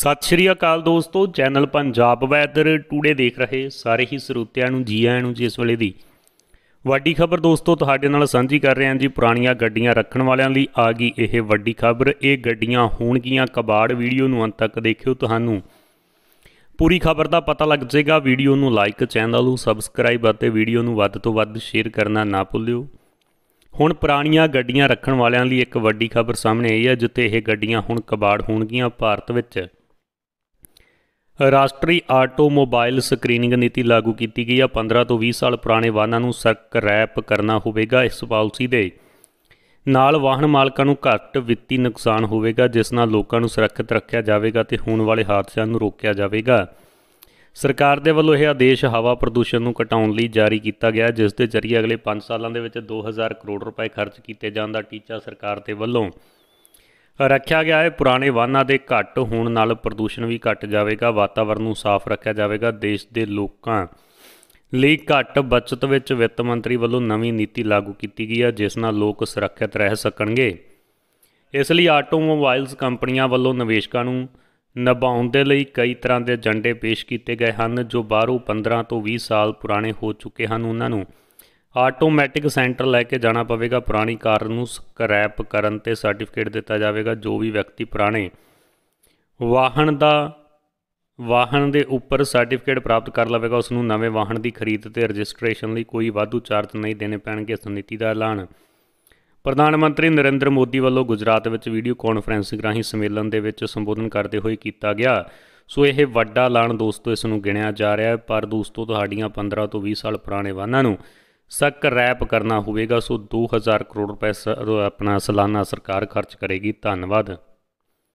ਸਤਿ ਸ਼੍ਰੀ ਅਕਾਲ ਦੋਸਤੋ channel Punjab weather today ਦੇਖ ਰਹੇ ਸਾਰੇ ਹੀ ਸਰੋਤਿਆਂ ਨੂੰ ਜੀ ਆਇਆਂ ਨੂੰ ਜਿਸ ਵੇਲੇ ਦੀ ਵੱਡੀ ਖਬਰ ਦੋਸਤੋ ਤੁਹਾਡੇ ਨਾਲ ਸਾਂਝੀ ਕਰ ਰਹੇ ਹਾਂ ਜੀ ਪੁਰਾਣੀਆਂ ਗੱਡੀਆਂ ਰੱਖਣ ਵਾਲਿਆਂ ਲਈ ਆ ਗਈ ਇਹ ਵੱਡੀ ਖਬਰ ਇਹ ਗੱਡੀਆਂ ਹੋਣਗੀਆਂ ਕਬਾੜ ਵੀਡੀਓ ਨੂੰ ਅੰਤ ਤੱਕ ਦੇਖਿਓ ਤੁਹਾਨੂੰ ਪੂਰੀ ਖਬਰ ਦਾ ਪਤਾ ਲੱਗ ਜਾਏਗਾ ਵੀਡੀਓ ਨੂੰ ਲਾਈਕ ਚੈਨਲ ਨੂੰ ਸਬਸਕ੍ਰਾਈਬ ਅਤੇ ਵੀਡੀਓ ਨੂੰ ਵੱਧ ਤੋਂ ਵੱਧ ਸ਼ੇਅਰ ਕਰਨਾ ਨਾ ਭੁੱਲਿਓ ਹੁਣ ਪੁਰਾਣੀਆਂ ਗੱਡੀਆਂ ਰੱਖਣ ਵਾਲਿਆਂ ਲਈ ਇੱਕ ਵੱਡੀ ਖਬਰ ਸਾਹਮਣੇ ਆਈ ਹੈ ਜਿੱਥੇ ਇਹ ਗੱਡੀਆਂ ਹੁਣ ਕਬਾੜ ਹੋਣਗੀਆਂ ਭਾਰਤ ਵਿੱਚ ਰਾਸ਼ਟਰੀ ਆਟੋਮੋਬਾਈਲ ਸਕਰੀਨਿੰਗ ਨੀਤੀ ਲਾਗੂ ਕੀਤੀ ਗਈ ਆ 15 ਤੋਂ 20 ਸਾਲ ਪੁਰਾਣੇ ਵਾਹਨਾਂ ਨੂੰ ਸਕਰੈਪ ਕਰਨਾ ਹੋਵੇਗਾ ਇਸ ਪਾਲਿਸੀ ਦੇ ਨਾਲ ਵਾਹਨ ਮਾਲਕਾਂ ਨੂੰ ਘੱਟ ਵਿੱਤੀ ਨੁਕਸਾਨ ਹੋਵੇਗਾ ਜਿਸ ਨਾਲ ਲੋਕਾਂ ਨੂੰ ਸੁਰੱਖਿਅਤ ਰੱਖਿਆ ਜਾਵੇਗਾ ਤੇ ਹੋਣ ਵਾਲੇ ਹਾਦਸਿਆਂ ਨੂੰ ਰੋਕਿਆ ਜਾਵੇਗਾ ਸਰਕਾਰ ਦੇ ਵੱਲੋਂ ਇਹ ਆਦੇਸ਼ ਹਵਾ ਪ੍ਰਦੂਸ਼ਣ ਨੂੰ ਘਟਾਉਣ ਲਈ ਜਾਰੀ ਕੀਤਾ ਗਿਆ ਜਿਸ ਦੇ ਜ਼ਰੀਏ ਅਗਲੇ 5 ਸਾਲਾਂ ਦੇ ਵਿੱਚ 2000 ਕਰੋੜ ਰੁਪਏ ਖਰਚ ਕੀਤੇ ਜਾਣ ਦਾ ਟੀਚਾ ਸਰਕਾਰ ਦੇ ਵੱਲੋਂ ਰੱਖਿਆ ਗਿਆ ਹੈ ਪੁਰਾਣੇ ਵਾਹਨਾਂ ਦੇ ਘੱਟ ਹੋਣ ਨਾਲ ਪ੍ਰਦੂਸ਼ਣ ਵੀ ਘੱਟ ਜਾਵੇਗਾ ਵਾਤਾਵਰਣ ਨੂੰ ਸਾਫ਼ ਰੱਖਿਆ ਜਾਵੇਗਾ ਦੇਸ਼ ਦੇ ਲੋਕਾਂ ਲਈ ਘੱਟ ਬਚਤ ਵਿੱਚ ਵਿੱਤ ਮੰਤਰੀ ਵੱਲੋਂ ਨਵੀਂ ਨੀਤੀ ਲਾਗੂ ਕੀਤੀ ਗਈ ਹੈ ਜਿਸ ਨਾਲ ਲੋਕ ਸੁਰੱਖਿਅਤ ਰਹਿ ਸਕਣਗੇ ਇਸ ਲਈ ਆਟੋਮੋਬਾਈਲਸ ਕੰਪਨੀਆਂ ਵੱਲੋਂ ਨਿਵੇਸ਼ਕਾਂ ਨੂੰ ਨਿਭਾਉਣ ਦੇ ਲਈ ਕਈ ਤਰ੍ਹਾਂ ਦੇ ਏਜੰਡੇ ਪੇਸ਼ ਕੀਤੇ ਗਏ ਹਨ ਜੋ ਬਾਹਰੋਂ 15 ਤੋਂ 20 ਸਾਲ ਪੁਰਾਣੇ ਹੋ ਚੁੱਕੇ ਹਨ ਉਹਨਾਂ ਨੂੰ ਆਟੋਮੈਟਿਕ ਸੈਂਟਰ ਲੈ ਕੇ ਜਾਣਾ ਪਵੇਗਾ ਪੁਰਾਣੀ ਕਾਰ ਨੂੰ ਸਕ੍ਰੈਪ ਕਰਨ ਤੇ ਸਰਟੀਫਿਕੇਟ ਦਿੱਤਾ ਜਾਵੇਗਾ ਜੋ ਵੀ ਵਿਅਕਤੀ ਪੁਰਾਣੇ ਵਾਹਨ ਦਾ ਵਾਹਨ ਦੇ ਉੱਪਰ ਸਰਟੀਫਿਕੇਟ ਪ੍ਰਾਪਤ ਕਰ ਲਵੇਗਾ ਉਸ ਨੂੰ ਨਵੇਂ ਵਾਹਨ ਦੀ ਖਰੀਦ ਤੇ ਰਜਿਸਟ੍ਰੇਸ਼ਨ ਲਈ ਕੋਈ ਵਾਧੂ ਚਾਰਜ ਨਹੀਂ ਦੇਣੇ ਪੈਣਗੇ ਇਸ ਨੀਤੀ ਦਾ ਐਲਾਨ ਪ੍ਰਧਾਨ ਮੰਤਰੀ ਨਰਿੰਦਰ ਮੋਦੀ ਵੱਲੋਂ ਗੁਜਰਾਤ ਵਿੱਚ ਵੀਡੀਓ ਕਾਨਫਰੈਂਸਿੰਗ ਰਾਹੀਂ ਸੰਮੇਲਨ ਦੇ ਵਿੱਚ ਸੰਬੋਧਨ ਕਰਦੇ ਹੋਏ ਕੀਤਾ ਗਿਆ ਸੋ ਇਹ ਵੱਡਾ ਐਲਾਨ ਦੋਸਤੋ ਇਸ ਨੂੰ ਗਿਣਿਆ ਜਾ ਰਿਹਾ ਹੈ ਪਰ ਦੋਸਤੋ ਤੁਹਾਡੀਆਂ 15 ਤੋਂ 20 ਸਾਲ ਪੁਰਾਣੇ ਵਾਹਨਾਂ ਨੂੰ ਸਕ ਰੈਪ ਕਰਨਾ ਹੋਵੇਗਾ ਸੋ 2000 ਕਰੋੜ ਰੁਪਏ ਆਪਣਾ ਸਾਲਾਨਾ ਸਰਕਾਰ ਖਰਚ ਕਰੇਗੀ ਧੰਨਵਾਦ